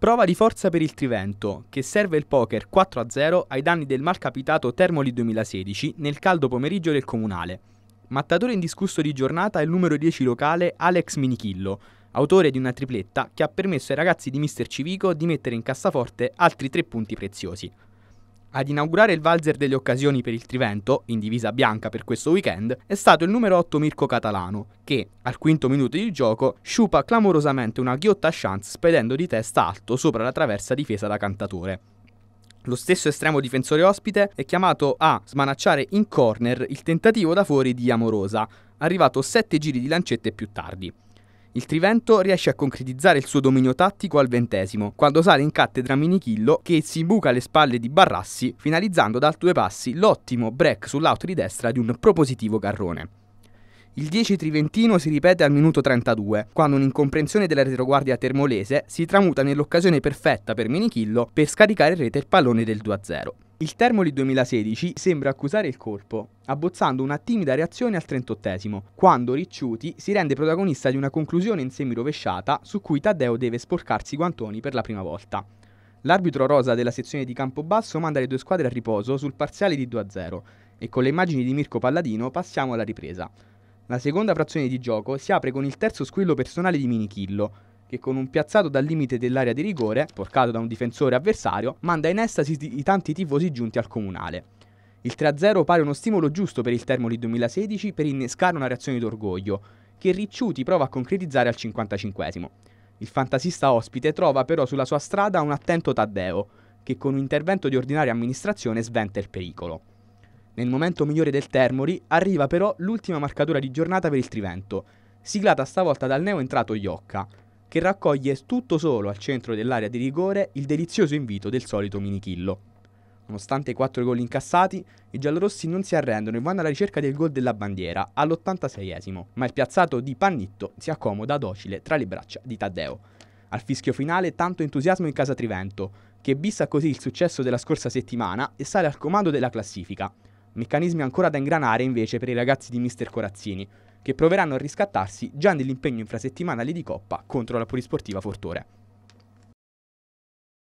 Prova di forza per il Trivento, che serve il poker 4-0 ai danni del malcapitato Termoli 2016 nel caldo pomeriggio del comunale. Mattatore indiscusso di giornata è il numero 10 locale Alex Minichillo, autore di una tripletta che ha permesso ai ragazzi di Mister Civico di mettere in cassaforte altri tre punti preziosi. Ad inaugurare il valzer delle occasioni per il Trivento, in divisa bianca per questo weekend, è stato il numero 8 Mirko Catalano, che, al quinto minuto di gioco, sciupa clamorosamente una ghiotta chance spedendo di testa alto sopra la traversa difesa da cantatore. Lo stesso estremo difensore ospite è chiamato a smanacciare in corner il tentativo da fuori di Amorosa, arrivato 7 giri di lancette più tardi. Il Trivento riesce a concretizzare il suo dominio tattico al ventesimo, quando sale in cattedra Minichillo che si buca alle spalle di Barrassi, finalizzando dal due passi l'ottimo break sull'auto di destra di un propositivo carrone. Il 10 triventino si ripete al minuto 32, quando un'incomprensione della retroguardia termolese si tramuta nell'occasione perfetta per Minichillo per scaricare in rete il pallone del 2-0. Il Termoli 2016 sembra accusare il colpo, abbozzando una timida reazione al 38 esimo quando Ricciuti si rende protagonista di una conclusione in semi rovesciata su cui Taddeo deve sporcarsi i guantoni per la prima volta. L'arbitro rosa della sezione di Campobasso manda le due squadre a riposo sul parziale di 2-0 e con le immagini di Mirko Palladino passiamo alla ripresa. La seconda frazione di gioco si apre con il terzo squillo personale di Minichillo, che con un piazzato dal limite dell'area di rigore, portato da un difensore avversario, manda in estasi i tanti tifosi giunti al comunale. Il 3-0 pare uno stimolo giusto per il Termoli 2016 per innescare una reazione d'orgoglio, che Ricciuti prova a concretizzare al 55 Il fantasista ospite trova però sulla sua strada un attento Taddeo, che con un intervento di ordinaria amministrazione sventa il pericolo. Nel momento migliore del Termoli arriva però l'ultima marcatura di giornata per il Trivento, siglata stavolta dal neo entrato Iocca, che raccoglie tutto solo al centro dell'area di rigore il delizioso invito del solito minichillo. Nonostante i quattro gol incassati, i giallorossi non si arrendono e vanno alla ricerca del gol della bandiera all'86esimo, ma il piazzato di Pannitto si accomoda docile tra le braccia di Taddeo. Al fischio finale tanto entusiasmo in casa Trivento, che bissa così il successo della scorsa settimana e sale al comando della classifica. Meccanismi ancora da ingranare invece per i ragazzi di Mister Corazzini, che proveranno a riscattarsi già nell'impegno infrasettimanale di Coppa contro la Polisportiva Fortore.